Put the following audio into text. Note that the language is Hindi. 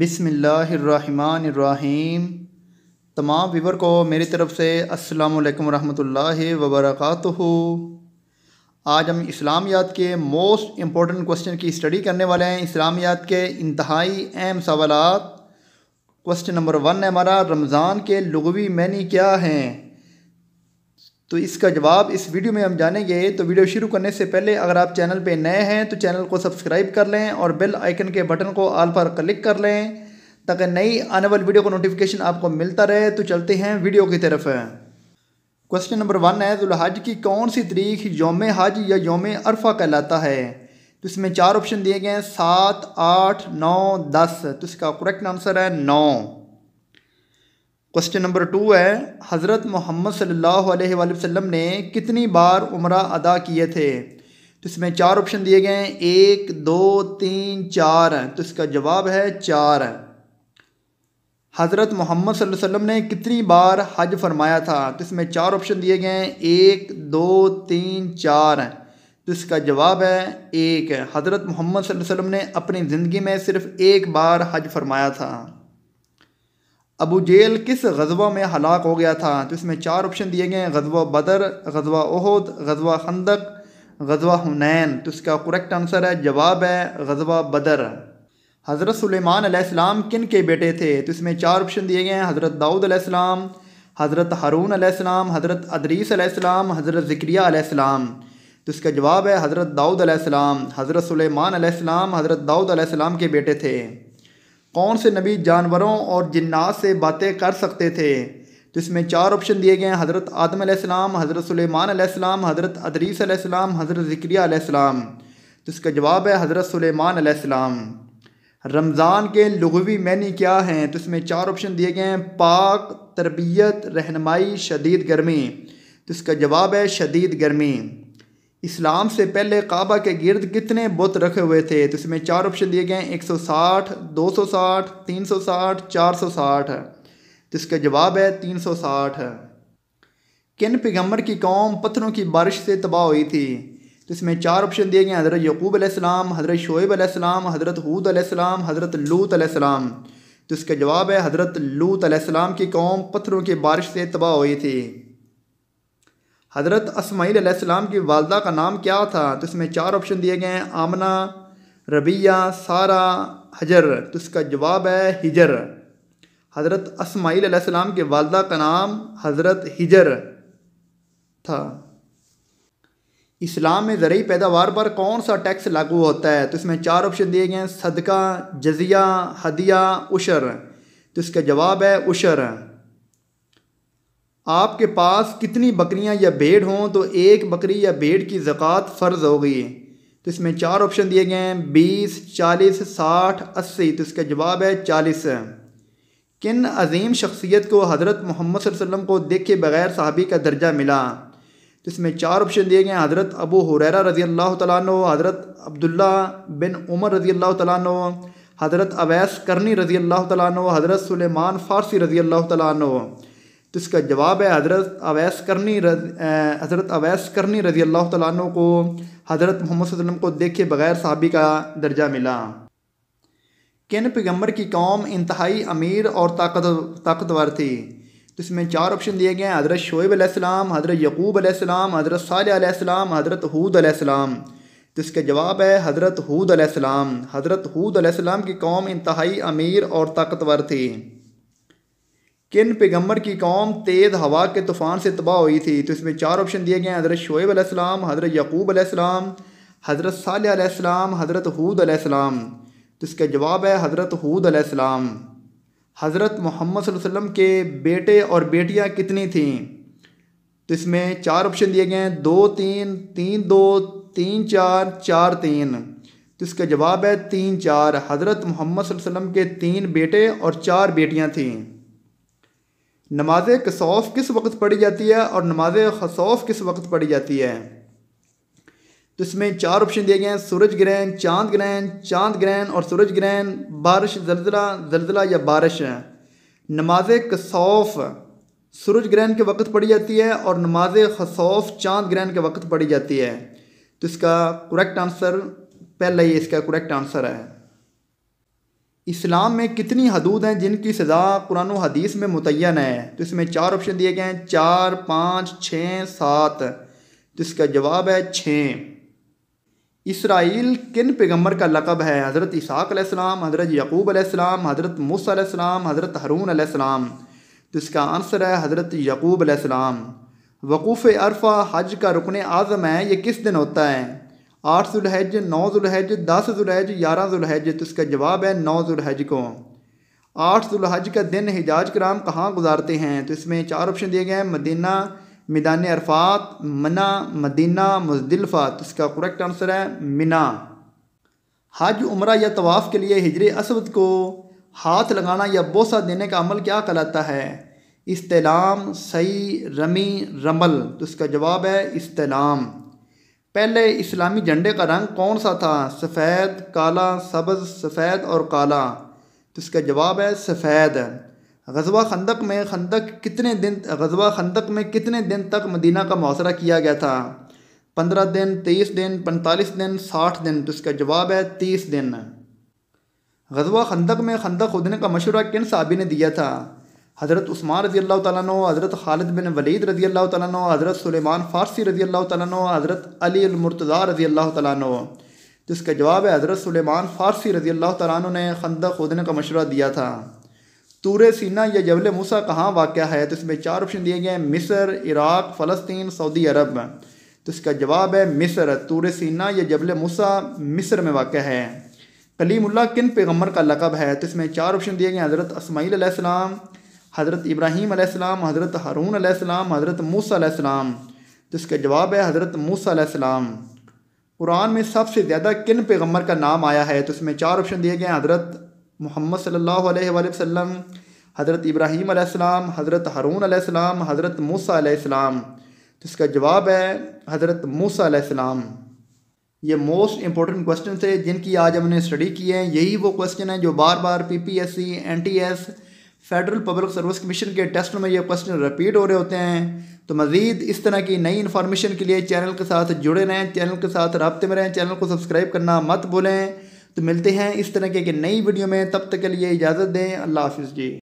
बिसमीम तमाम वीवर को मेरी तरफ़ से अस्सलाम वालेकुम रहमतुल्लाहि व आज हम इस्लामियात के मोस्ट इम्पॉर्टेंट क्वेश्चन की स्टडी करने वाले हैं इस्लामियात के इंतहाई अहम सवाल क्वेश्चन नंबर वन है हमारा रमज़ान के लगवी मैनी क्या हैं तो इसका जवाब इस वीडियो में हम जानेंगे तो वीडियो शुरू करने से पहले अगर आप चैनल पे नए हैं तो चैनल को सब्सक्राइब कर लें और बेल आइकन के बटन को आल पर क्लिक कर लें ताकि नई आने वाली वीडियो का नोटिफिकेशन आपको मिलता रहे तो चलते हैं वीडियो की तरफ क्वेश्चन नंबर वन है दुल्हज की कौन सी तारीख योम हज या योम अरफा कहलाता है तो इसमें चार ऑप्शन दिए गए हैं सात आठ नौ दस तो इसका करेक्ट आंसर है नौ क्वेश्चन नंबर टू है हज़रत मोहम्मद सल्लल्लाहु अलैहि वसल्लम ने कितनी बार उम्र अदा किए थे तो इसमें चार ऑप्शन दिए गए हैं एक दो तीन चार तो इसका जवाब है चार हज़रत मोहम्मद वसल्लम ने कितनी बार हज फरमाया था तो इसमें चार ऑप्शन दिए गए हैं एक दो तीन चार तो इसका जवाब है एक हज़रत मोहम्मद वसल्लम ने अपनी ज़िंदगी में सिर्फ़ एक बार हज फरमाया था अबू जेल किस गजबा में हलाक हो गया था तो इसमें चार ऑप्शन दिए गए हैं गजवा बदर गजवा ओहद गजवा खंदक गजवा हुनैन तो इसका करेक्ट आंसर है जवाब है गजवा बदर हज़रत सलेमान किन के बेटे थे तो इसमें चार ऑप्शन दिए गए हैं हज़रत दाऊद आसमाम हज़रत हारून आसमाम हज़रत अदरीस हज़रत ज़िक्रिया तो इसका जवाब है हज़रत दाऊद आसमाम हज़रत सलेमान आसमाम हज़रत दाऊद आसमाम के बेटे थे कौन से नबी जानवरों और जन्नात से बातें कर सकते थे तो इसमें चार ऑप्शन दिए गए हैं हज़रत आदम आसमाम हज़रत सुलेमान आसमाम हज़रत अदरीस हज़रत ज़िक्रिया तो इसका जवाब है हज़रत सुलेमान आसमाम रमज़ान के लघवी मैनी क्या हैं तो इसमें चार ऑप्शन दिए गए हैं पाक तरबियत रहनमाई शदीद गर्मी तो इसका जवाब है शदीद गर्मी इस्लाम से पहले काबा के गिर्द कितने बुत रखे हुए थे तो इसमें चार ऑप्शन दिए गए हैं 160, 260, 360, 460 है तो इसका जवाब है 360 है किन पैगम्बर की कौम पत्थरों की बारिश से तबाह हुई थी तो इसमें चार ऑप्शन दिए गए हज़रत यकूब आसमाम हज़रत शोएब आसमाम हज़रत हूद आसमाम हज़रत लूत आसमाम तो इसका जवाब है हज़रत लूत आसमाम की कौम पत्थरों की बारिश से तबाह हुई थी हज़रत इसमाईलम की वालदा का नाम क्या था तो इसमें चार ऑप्शन दिए गए हैं आमना रबिया सारा हजर तो इसका जवाब है हिजर हज़रत इसमाईलम के वालदा का नाम हज़रत हिजर था इस्लाम में ज़रूरी पैदावार पर कौन सा टैक्स लागू होता है तो इसमें चार ऑप्शन दिए गए हैं सदका जजिया हदिया उशर तो इसका जवाब है उशर आपके पास कितनी बकरियां या भेड़ हों तो एक बकरी या भेड़ की ज़क़़त फ़र्ज़ हो गई है तो इसमें चार ऑप्शन दिए गए हैं बीस चालीस साठ अस्सी तो इसका जवाब है चालीस किन अजीम शख्सियत को हज़रत मोहम्मद वसल्लम को देखे बगैर साहबी का दर्जा मिला तो इसमें चार ऑप्शन दिए गए हज़रत अबू हुरैरा रज़ी अल्लाह तु हज़रत अब्दुल्ला बिन उमर रज़ी अल्लाह तु हज़रत अवैस करनी रज़ी अल्लाह तु हज़रत सलेमान फ़ारसी रज़ी अल्लाह तु तो इसका जवाब है हज़रत अवैस करनी हज़रत अवैस करनी रज़ी अल्लाह तु को हज़रत मोहम्मद को देखे बग़ैर सहाबी का दर्जा मिला किन पैगम्बर की कौम इंतहाई अमीर और ताकत ताकतवर थी तो इसमें चार ऑप्शन दिए गए हैं हज़रत शोएब आसमाम हज़रत यकूब आसमाम हज़रत साल हज़रत हूद आसमाम तो इसका जवाब है हज़रत हूद आसमाम हज़रत हूद आसमाम की कौम इंतहाई अमीर और ताकतवर थी किन पैगम्बर की कौम तेज़ हवा के तूफ़ान से तबाह हुई थी तो इसमें चार ऑप्शन दिए गए हैं हज़रत शोएब अलैहिस्सलाम हज़रत यकूब अलैहिस्सलाम हज़रत साल अलैहिस्सलाम हज़रत हूद अलैहिस्सलाम तो इसका जवाब है हज़रत हूद अलैहिस्सलाम हज़रत मोहम्मद वसल्लम के बेटे और बेटियाँ कितनी थीं तो इसमें चार ऑप्शन दिए गए हैं दो तीन तीन दो तीन चार चार तीन तो इसका जवाब है तीन चार हज़रत मोहम्मद वसल्लम के तीन बेटे और चार बेटियाँ थीं नमाज कसौफ किस वक्त पढ़ी जाती है और नमाज खसौफ किस वक्त पढ़ी जाती है तो इसमें चार ऑप्शन दिए गए हैं सूरज ग्रहण चांद ग्रहण चांद ग्रहण और सूरज ग्रहण बारिश जलजिला जलजिला या बारिश नमाज कसौफ सूरज ग्रहण के वक्त पढ़ी जाती है और नमाज खसौफ चांद ग्रहण के वक्त पढ़ी जाती है तो इसका करेक्ट आंसर पहला ही इसका करेक्ट आंसर है इस्लाम में कितनी हदूद हैं जिनकी सज़ा कुरान हदीस में मुतन है तो इसमें चार ऑप्शन दिए गए हैं चार पाँच छः सात तो इसका जवाब है छः इसराइल किन पैगम्बर का लकब है हज़रत इसाक अलैहिस्सलाम हज़रत यकूब अलैहिस्सलाम हज़रत मूसा अलैहिस्सलाम हज़रत हरून अलैहिस्सलाम तो इसका आंसर है हज़रत यकूब अलैहिस्सलाम वकूफ़ अरफा हज का रुकन आज़म है ये किस दिन होता है आठ जुलहज नौ जुलहज दस जुलहज ग्यारह जुलहज तो इसका जवाब है नौ जुलहज को आठ जुलहज का दिन हिजाज कराम कहाँ गुजारते हैं तो इसमें चार ऑप्शन दिए गए हैं मदीना मैदान अरफात मना मदीना मुजदलफा तो इसका करेक्ट आंसर है मिना हज उम्र या तवाफ़ के लिए हिजर असवद को हाथ लगाना या बोसा देने का अमल क्या कहलाता है इस्तेलाम सई रमी रमल तो इसका जवाब है इस्तेलाम पहले इस्लामी झंडे का रंग कौन सा था सफ़ेद काला सब्ज़ सफ़ेद और काला तो इसका जवाब है सफ़ेद गजवा खंदक में खंदक कितने दिन गजवा खंदक में कितने दिन तक मदीना का मुआरा किया गया था पंद्रह दिन तेईस दिन पैंतालीस दिन साठ दिन तो इसका जवाब है तीस दिन गजवा खंदक में खंदक खुदने का मशवरा किन साहबी ने दिया था हज़रत उस्मान रज़ी अल्लाह तैन हज़रत खालिद बिन वलीद रज़ी अल्लाह तैन हज़रत सुलेमान फ़ारसी रज़ी अल्लाह तैन हज़रत अली अलमरतज़ा रज़ी अल्लाह तैन जिसका जवाब है हज़रत सुलेमान फ़ारसी रज़ी अल्लाह तैन ने खंदा खोदने का मशवरा दिया था तूर सीना या जबल मूसा कहाँ वाक़ है तो इसमें चार ऑप्शन दिए गए हैं मिस्र इराक़ फ़लस्तीन सऊदी अरब तो इसका जवाब है मिस्र तूर सीना या जबल मूसा मिस्र में वाक़ है कलीमुल्ला किन पैगम्बर का लकब है तो इसमें चार ऑप्शन दिए गए हज़रत सलाम हज़रत इब्राहीम आसमाम हज़रत हारून आसमाम हज़रत मूसम तो इसका जवाब है हज़रत मूसम कुरान में सबसे ज़्यादा किन पैगम्बर का नाम आया है तो इसमें चार ऑप्शन दिए गए हैं हज़रत मोहम्मद सल्लल्लाहु अलैहि वसल्लम हज़रत इब्राहीम आसमाम हज़रत हारून आसमाम हज़रत मूसम तो इसका जवाब है हज़रत मूसम ये मोस्ट इंपॉर्टेंट क्वेश्चन थे जिनकी आज हमने स्टडी की है यही वो क्वेश्चन है जो बार बार P P S C N T S federal public service commission के टेस्ट में ये क्वेश्चन रिपीट हो रहे होते हैं तो मज़ीद इस तरह की नई इन्फॉर्मेशन के लिए चैनल के साथ जुड़े रहें चैनल के साथ रबते में रहें चैनल को सब्सक्राइब करना मत भूलें तो मिलते हैं इस तरह के एक नई वीडियो में तब तक के लिए इजाज़त दें अल्लाह हाफिज़ जी